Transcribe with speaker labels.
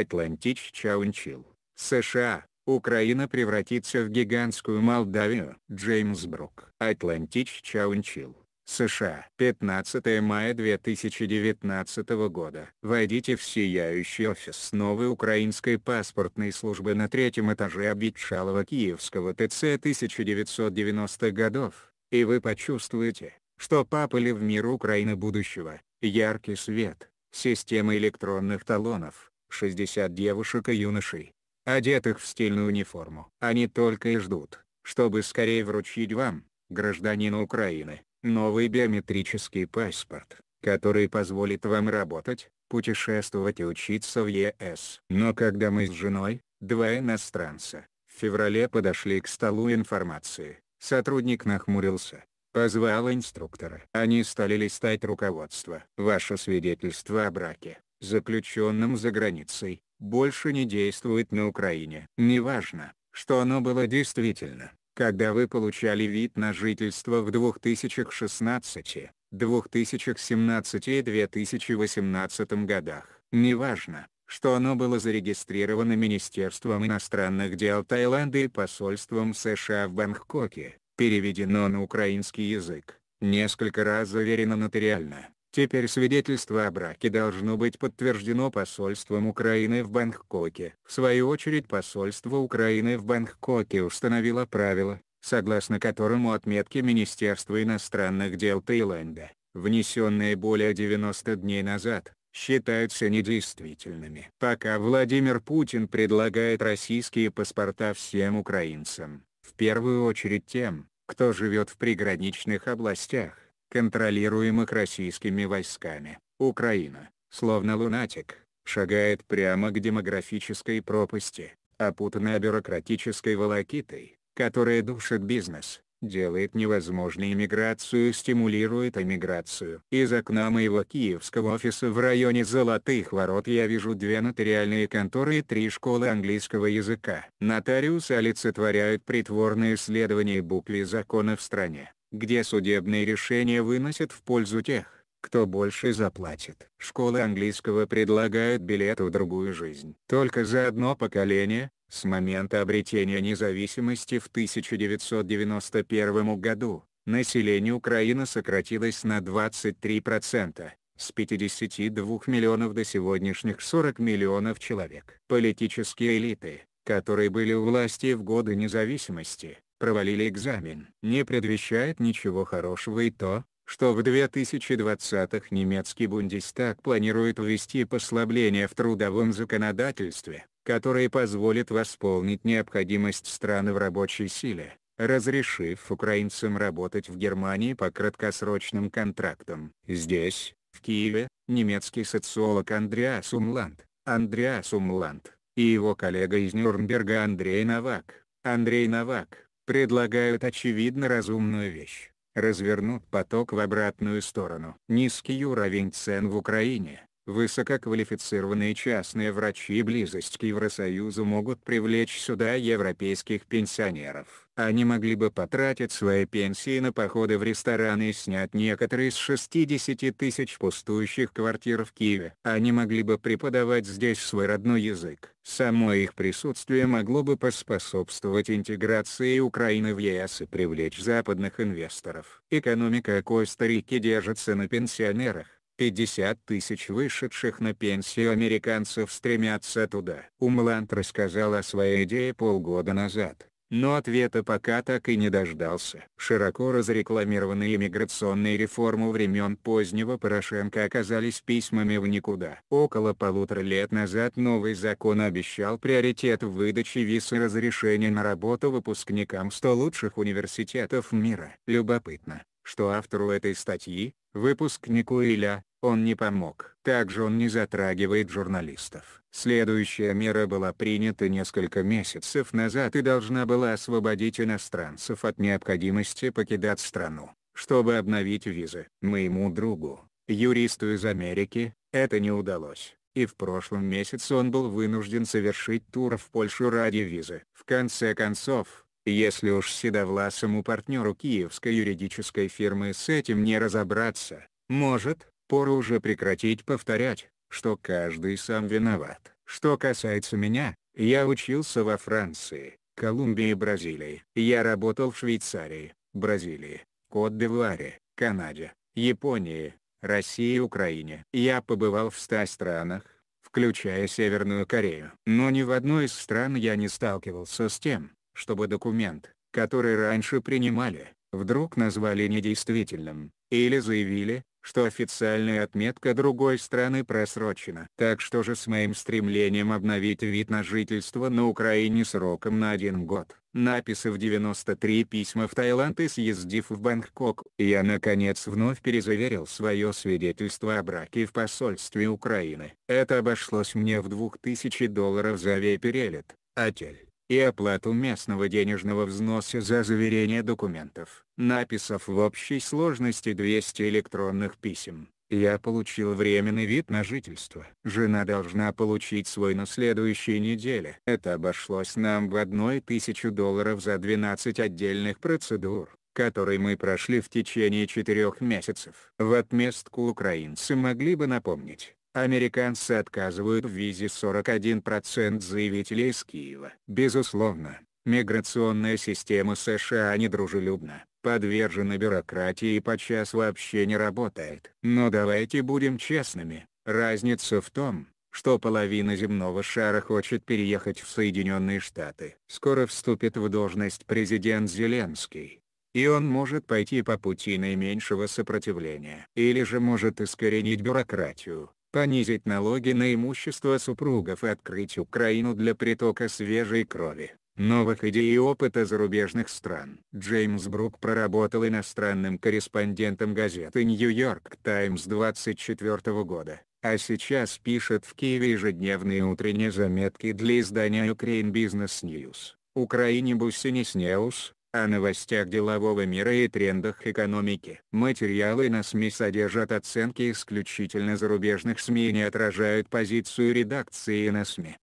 Speaker 1: Атлантич Чаунчил, США. Украина превратится в гигантскую Молдавию. Джеймс Брук. Атлантич Чаунчил. США. 15 мая 2019 года. Войдите в сияющий офис новой украинской паспортной службы на третьем этаже обветшалого киевского ТЦ 1990-х годов, и вы почувствуете, что попали в мир Украины будущего, яркий свет, система электронных талонов, 60 девушек и юношей, одетых в стильную униформу. Они только и ждут, чтобы скорее вручить вам, гражданину Украины, новый биометрический паспорт, который позволит вам работать, путешествовать и учиться в ЕС. Но когда мы с женой, два иностранца, в феврале подошли к столу информации, сотрудник нахмурился, позвал инструктора. Они стали листать руководство. Ваше свидетельство о браке заключенным за границей, больше не действует на Украине. Неважно, что оно было действительно, когда вы получали вид на жительство в 2016, 2017 и 2018 годах. Неважно, что оно было зарегистрировано Министерством иностранных дел Таиланда и посольством США в Бангкоке, переведено на украинский язык, несколько раз заверено нотариально, Теперь свидетельство о браке должно быть подтверждено посольством Украины в Бангкоке. В свою очередь посольство Украины в Бангкоке установило правило, согласно которому отметки Министерства иностранных дел Таиланда, внесенные более 90 дней назад, считаются недействительными. Пока Владимир Путин предлагает российские паспорта всем украинцам, в первую очередь тем, кто живет в приграничных областях, контролируемых российскими войсками. Украина, словно лунатик, шагает прямо к демографической пропасти, опутанная бюрократической волокитой, которая душит бизнес, делает невозможной иммиграцию и стимулирует эмиграцию. Из окна моего киевского офиса в районе Золотых Ворот я вижу две нотариальные конторы и три школы английского языка. Нотариусы олицетворяют притворные следование букве закона в стране где судебные решения выносят в пользу тех, кто больше заплатит. Школы английского предлагают билеты в другую жизнь. Только за одно поколение, с момента обретения независимости в 1991 году, население Украины сократилось на 23%, с 52 миллионов до сегодняшних 40 миллионов человек. Политические элиты, которые были у власти в годы независимости, провалили экзамен. Не предвещает ничего хорошего и то, что в 2020-х немецкий Бундестаг планирует ввести послабления в трудовом законодательстве, которые позволят восполнить необходимость страны в рабочей силе, разрешив украинцам работать в Германии по краткосрочным контрактам. Здесь, в Киеве, немецкий социолог Андреас Умланд, Андреас Умланд, и его коллега из Нюрнберга Андрей Навак Андрей Навак) предлагают очевидно разумную вещь – развернуть поток в обратную сторону. Низкий уровень цен в Украине, высококвалифицированные частные врачи и близость к Евросоюзу могут привлечь сюда европейских пенсионеров. Они могли бы потратить свои пенсии на походы в рестораны и снять некоторые из 60 тысяч пустующих квартир в Киеве. Они могли бы преподавать здесь свой родной язык Само их присутствие могло бы поспособствовать интеграции Украины в ЕС и привлечь западных инвесторов. Экономика Коста-Рики держится на пенсионерах. 50 тысяч вышедших на пенсию американцев стремятся туда. Умланд рассказал о своей идее полгода назад но ответа пока так и не дождался. Широко разрекламированные иммиграционные реформы времен позднего Порошенко оказались письмами в никуда. Около полутора лет назад новый закон обещал приоритет в выдаче виз и разрешения на работу выпускникам 100 лучших университетов мира. Любопытно, что автору этой статьи, Выпускнику Иля, он не помог. Также он не затрагивает журналистов. Следующая мера была принята несколько месяцев назад и должна была освободить иностранцев от необходимости покидать страну, чтобы обновить визы. Моему другу, юристу из Америки, это не удалось. И в прошлом месяце он был вынужден совершить тур в Польшу ради визы. В конце концов, если уж седовласому партнеру киевской юридической фирмы с этим не разобраться, может, пора уже прекратить повторять, что каждый сам виноват. Что касается меня, я учился во Франции, Колумбии и Бразилии. Я работал в Швейцарии, Бразилии, кот де Канаде, Японии, России и Украине. Я побывал в 100 странах, включая Северную Корею. Но ни в одной из стран я не сталкивался с тем, чтобы документ, который раньше принимали, вдруг назвали недействительным, или заявили, что официальная отметка другой страны просрочена. Так что же с моим стремлением обновить вид на жительство на Украине сроком на один год? Написав 93 письма в Таиланд и съездив в Бангкок, я наконец вновь перезаверил свое свидетельство о браке в посольстве Украины. Это обошлось мне в 2000 долларов за авиаперелет, отель и оплату местного денежного взноса за заверение документов. Написав в общей сложности 200 электронных писем, я получил временный вид на жительство. Жена должна получить свой на следующей неделе. Это обошлось нам в 1000 долларов за 12 отдельных процедур который мы прошли в течение четырех месяцев. В отместку украинцы могли бы напомнить, Американцы отказывают в визе 41% заявителей из Киева. Безусловно, миграционная система США недружелюбна, подвержена бюрократии и подчас вообще не работает. Но давайте будем честными, разница в том, что половина земного шара хочет переехать в Соединенные Штаты. Скоро вступит в должность президент Зеленский. И он может пойти по пути наименьшего сопротивления. Или же может искоренить бюрократию, понизить налоги на имущество супругов и открыть Украину для притока свежей крови, новых идей и опыта зарубежных стран. Джеймс Брук проработал иностранным корреспондентом газеты «Нью-Йорк Таймс» 24 года, а сейчас пишет в Киеве ежедневные утренние заметки для издания «Украин Бизнес News. Украине Бусинис Неус, о новостях делового мира и трендах экономики. Материалы на СМИ содержат оценки исключительно зарубежных СМИ и не отражают позицию редакции на СМИ.